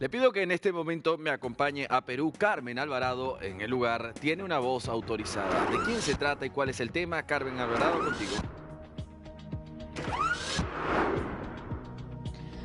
Le pido que en este momento me acompañe a Perú. Carmen Alvarado, en el lugar, tiene una voz autorizada. ¿De quién se trata y cuál es el tema? Carmen Alvarado, contigo.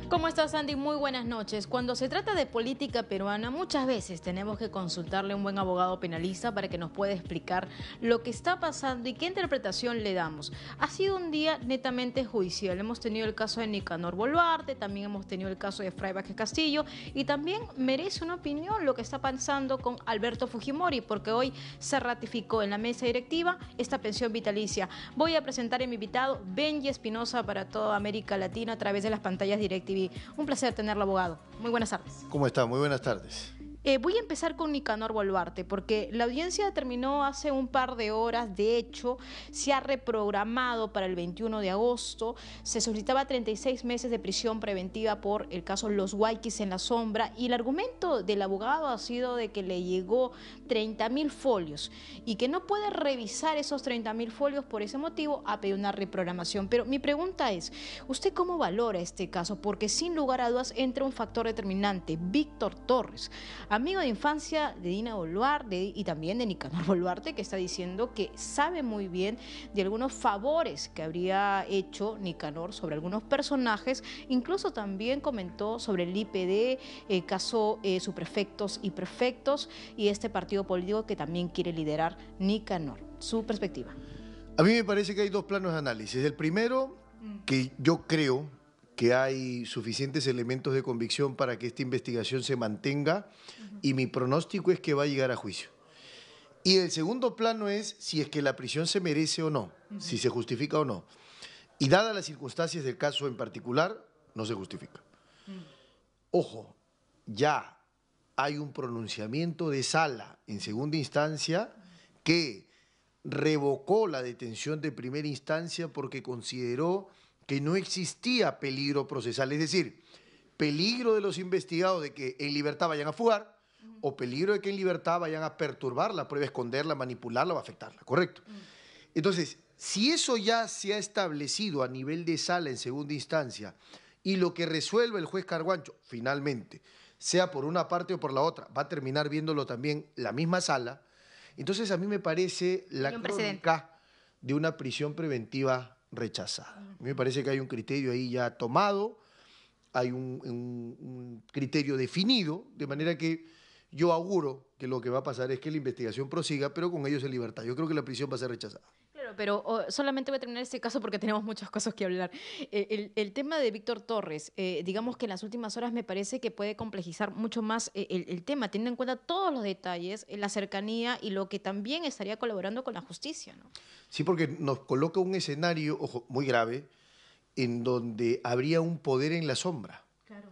¿Cómo estás, Andy? Muy buenas noches. Cuando se trata de política peruana, muchas veces tenemos que consultarle a un buen abogado penalista para que nos pueda explicar lo que está pasando y qué interpretación le damos. Ha sido un día netamente judicial. Hemos tenido el caso de Nicanor Boluarte, también hemos tenido el caso de Fray Castillo y también merece una opinión lo que está pasando con Alberto Fujimori, porque hoy se ratificó en la mesa directiva esta pensión vitalicia. Voy a presentar a mi invitado Benji Espinosa para toda América Latina a través de las pantallas directivas un placer tenerlo, abogado. Muy buenas tardes. ¿Cómo está? Muy buenas tardes. Eh, voy a empezar con Nicanor Boluarte, porque la audiencia terminó hace un par de horas, de hecho, se ha reprogramado para el 21 de agosto, se solicitaba 36 meses de prisión preventiva por el caso Los Waikis en la sombra, y el argumento del abogado ha sido de que le llegó 30 mil folios y que no puede revisar esos 30 mil folios por ese motivo ha pedido una reprogramación. Pero mi pregunta es, ¿usted cómo valora este caso? Porque sin lugar a dudas entra un factor determinante, Víctor Torres amigo de infancia de Dina Boluarte y también de Nicanor Boluarte, que está diciendo que sabe muy bien de algunos favores que habría hecho Nicanor sobre algunos personajes, incluso también comentó sobre el IPD, casó eh, caso eh, su y prefectos, y este partido político que también quiere liderar Nicanor. Su perspectiva. A mí me parece que hay dos planos de análisis. El primero, mm. que yo creo que hay suficientes elementos de convicción para que esta investigación se mantenga y mi pronóstico es que va a llegar a juicio. Y el segundo plano es si es que la prisión se merece o no, si se justifica o no. Y dadas las circunstancias del caso en particular, no se justifica. Ojo, ya hay un pronunciamiento de sala en segunda instancia que revocó la detención de primera instancia porque consideró que no existía peligro procesal, es decir, peligro de los investigados de que en libertad vayan a fugar o peligro de que en libertad vayan a perturbar la prueba, esconderla, manipularla o afectarla, ¿correcto? Entonces, si eso ya se ha establecido a nivel de sala en segunda instancia y lo que resuelve el juez Carguancho, finalmente, sea por una parte o por la otra, va a terminar viéndolo también la misma sala, entonces a mí me parece la crónica de una prisión preventiva rechazada. A mí me parece que hay un criterio ahí ya tomado, hay un, un criterio definido, de manera que yo auguro que lo que va a pasar es que la investigación prosiga, pero con ellos en libertad. Yo creo que la prisión va a ser rechazada pero solamente voy a terminar este caso porque tenemos muchas cosas que hablar. Eh, el, tema de Víctor Torres, eh, digamos que en las últimas horas me parece que puede complejizar mucho más eh, el, tema, teniendo en cuenta todos los detalles, la cercanía y lo que también estaría colaborando con la justicia. ¿no? Sí, porque nos coloca un escenario, muy grave, en donde habría un poder en la sombra. Claro.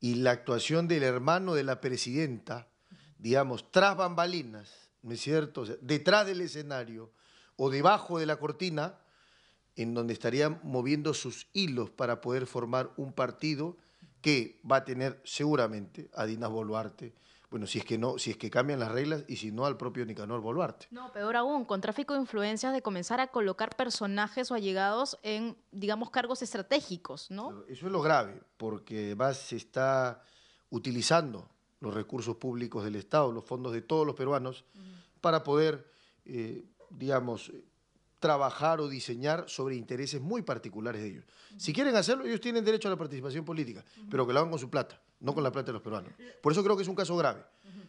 Y la actuación del hermano de la presidenta, digamos, tras bambalinas, ¿no es cierto? detrás del escenario, o debajo de la cortina, en donde estarían moviendo sus hilos para poder formar un partido que va a tener seguramente a Dinas Boluarte. Bueno, si es que no, si es que cambian las reglas y si no al propio Nicanor Boluarte. No, peor aún, con tráfico de influencias de comenzar a colocar personajes o allegados en, digamos, cargos estratégicos, ¿no? Eso es lo grave, porque además se está utilizando los recursos públicos del Estado, los fondos de todos los peruanos, para poder eh, digamos, trabajar o diseñar sobre intereses muy particulares de ellos. Si quieren hacerlo, ellos tienen derecho a la participación política, pero que lo hagan con su plata, no con la plata de los peruanos. Por eso creo que es un caso grave.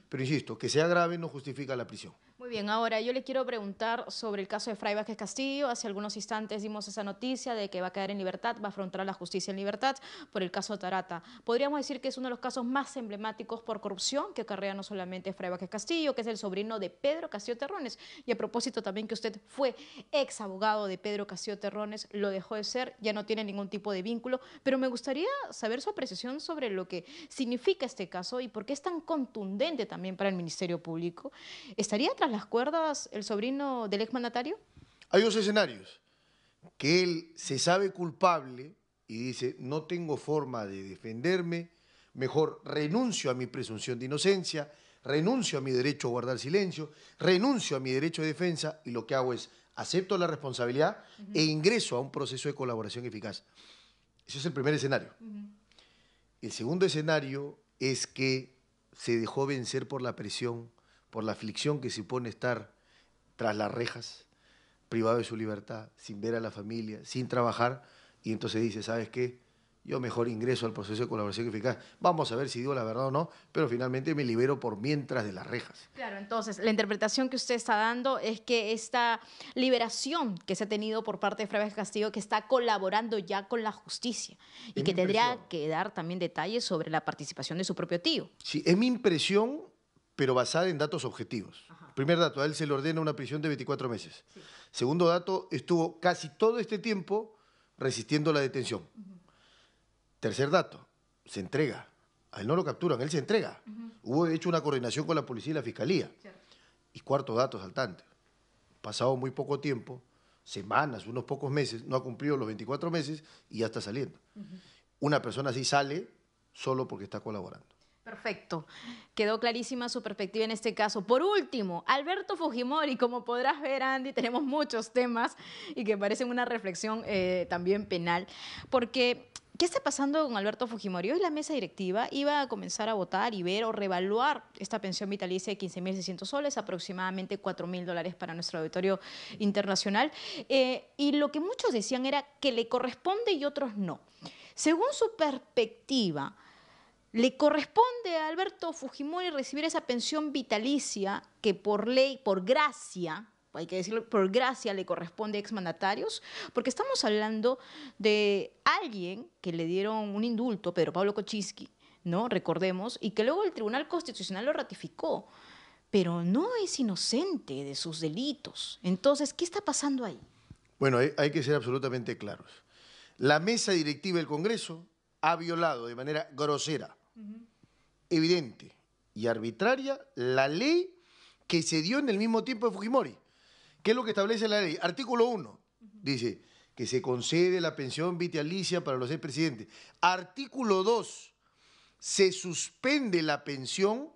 Pero insisto, que sea grave no justifica la prisión. Muy bien, ahora yo le quiero preguntar sobre el caso de Fray Vázquez Castillo. Hace algunos instantes dimos esa noticia de que va a caer en libertad, va a afrontar la justicia en libertad por el caso Tarata. Podríamos decir que es uno de los casos más emblemáticos por corrupción que acarrea no solamente Fray Vázquez Castillo, que es el sobrino de Pedro Castillo Terrones. Y a propósito también que usted fue ex abogado de Pedro Castillo Terrones, lo dejó de ser, ya no tiene ningún tipo de vínculo. Pero me gustaría saber su apreciación sobre lo que significa este caso y por qué es tan contundente también para el Ministerio Público. ¿Estaría tras las cuerdas el sobrino del exmandatario? Hay dos escenarios. Que él se sabe culpable y dice, no tengo forma de defenderme, mejor renuncio a mi presunción de inocencia, renuncio a mi derecho a guardar silencio, renuncio a mi derecho de defensa y lo que hago es acepto la responsabilidad e ingreso a un proceso de colaboración eficaz. Ese es el primer escenario. El segundo escenario es que se dejó vencer por la presión por la aflicción que pone estar tras las rejas, privado de su libertad, sin ver a la familia, sin trabajar, y entonces dice, ¿sabes qué? Yo mejor ingreso al proceso de colaboración eficaz. Vamos a ver si digo la verdad o no, pero finalmente me libero por mientras de las rejas. Claro, entonces la interpretación que usted está dando es que esta liberación que se ha tenido por parte de Frávez Castillo, que está colaborando ya con la justicia y que tendría que dar también detalles sobre la participación de su propio tío. Sí, es mi impresión pero basada en datos objetivos. Primer dato, a él se le ordena una prisión de 24 meses. Segundo dato, estuvo casi todo este tiempo resistiendo la detención. Tercer dato, se entrega. A él no lo capturan, él se entrega. Hubo hecho una coordinación con la policía y la fiscalía. Y cuarto dato saltante, pasado muy poco tiempo, semanas, unos pocos meses, no ha cumplido los 24 meses y ya está saliendo. Una persona así sale solo porque está colaborando. Perfecto. Quedó clarísima su perspectiva en este caso. Por último, Alberto Fujimori, como podrás ver, Andy, tenemos muchos temas y que parecen una reflexión eh, también penal, porque ¿qué está pasando con Alberto Fujimori? Hoy la mesa directiva iba a comenzar a votar y ver o revaluar esta pensión vitalicia de 15.600 soles, aproximadamente 4.000 dólares para nuestro auditorio internacional. Eh, y lo que muchos decían era que le corresponde y otros no. Según su perspectiva, le corresponde a Alberto Fujimori recibir esa pensión vitalicia que por ley, por gracia, hay que decirlo, por gracia le corresponde a exmandatarios, porque estamos hablando de alguien que le dieron un indulto, Pedro Pablo Kochinsky, ¿no? Recordemos, y que luego el Tribunal Constitucional lo ratificó, pero no es inocente de sus delitos. Entonces, ¿qué está pasando ahí? Bueno, hay que ser absolutamente claros. La mesa directiva del Congreso ha violado de manera grosera evidente y arbitraria la ley que se dio en el mismo tiempo de Fujimori. ¿Qué es lo que establece la ley? Artículo 1 dice que se concede la pensión vitalicia para los presidentes Artículo 2 se suspende la pensión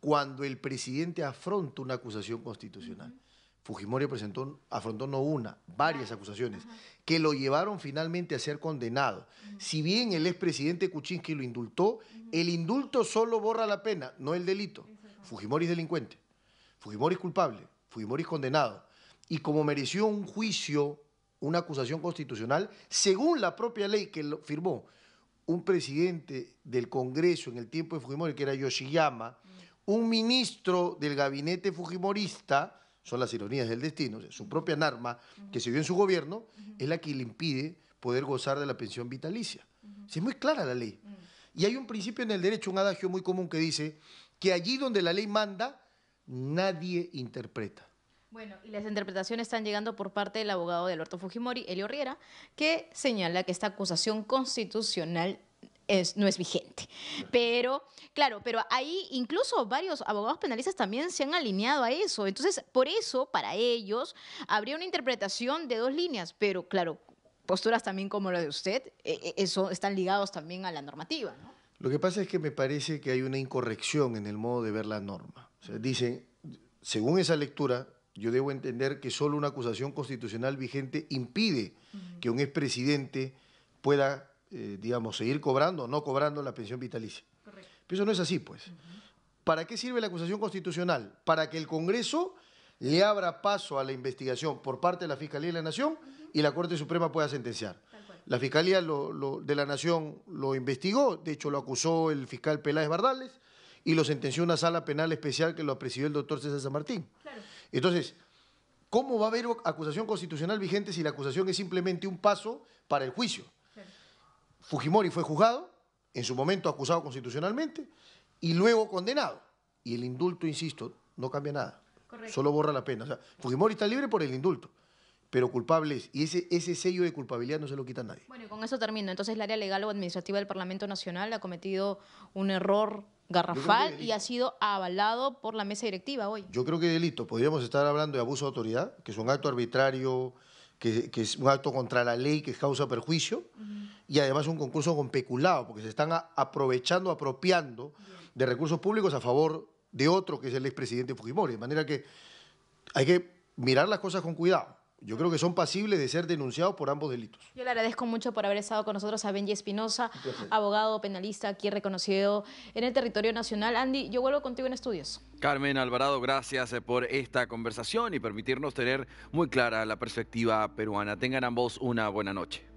cuando el presidente afronta una acusación constitucional. Fujimori presentó, afrontó no una, varias acusaciones, que lo llevaron finalmente a ser condenado. Si bien el expresidente Kuczynski lo indultó, el indulto solo borra la pena, no el delito. Fujimori es delincuente, Fujimori es culpable, Fujimori es condenado. Y como mereció un juicio, una acusación constitucional, según la propia ley que lo firmó un presidente del Congreso en el tiempo de Fujimori, que era Yoshiyama, un ministro del gabinete fujimorista, son las ironías del destino, su propia norma que se dio en su gobierno es la que le impide poder gozar de la pensión vitalicia. es muy clara la ley. Y hay un principio en el derecho, un adagio muy común que dice que allí donde la ley manda, nadie interpreta. Bueno, y las interpretaciones están llegando por parte del abogado de Alberto Fujimori, Elio Riera, que señala que esta acusación constitucional no es vigente. Pero, claro, pero ahí incluso varios abogados penalistas también se han alineado a eso. Entonces, por eso, para ellos, habría una interpretación de dos líneas, pero claro, posturas también como la de usted, eh, eh, eso están ligados también a la normativa. Lo que pasa es que me parece que hay una incorrección en el modo de ver la norma. dicen, según esa lectura, yo debo entender que solo una acusación constitucional vigente impide que un expresidente pueda eh, digamos, seguir cobrando o no cobrando la pensión vitalicia. Pero eso no es así, pues. ¿Para qué sirve la acusación constitucional? Para que el Congreso le abra paso a la investigación por parte de la Fiscalía de la Nación y la Corte Suprema pueda sentenciar. La Fiscalía de la Nación lo investigó, de hecho lo acusó el fiscal Peláez Bardales y lo sentenció una sala penal especial que lo presidió el doctor César San Martín. Entonces, ¿cómo va a haber acusación constitucional vigente si la acusación es simplemente un paso para el juicio? Fujimori fue juzgado, en su momento acusado constitucionalmente, y luego condenado. Y el indulto, insisto, no cambia nada. Correcto. Solo borra la pena. O sea, Fujimori está libre por el indulto, pero culpable es. Y ese, ese sello de culpabilidad no se lo quita nadie. Bueno, y con eso termino. Entonces, el área legal o administrativa del Parlamento Nacional ha cometido un error garrafal y ha sido avalado por la mesa directiva hoy. Yo creo que delito. Podríamos estar hablando de abuso de autoridad, que es un acto arbitrario, que, es un acto contra la ley que causa perjuicio, y además un concurso con peculado, porque se están aprovechando, apropiando de recursos públicos a favor de otro que es el expresidente Fujimori. De manera que hay que mirar las cosas con cuidado yo creo que son pasibles de ser denunciados por ambos delitos. Yo le agradezco mucho por haber estado con nosotros a Benji Espinosa, abogado penalista aquí reconocido en el territorio nacional. Andy, yo vuelvo contigo en estudios. Carmen Alvarado, gracias eh, por esta conversación y permitirnos tener muy clara la perspectiva peruana. Tengan ambos una buena noche.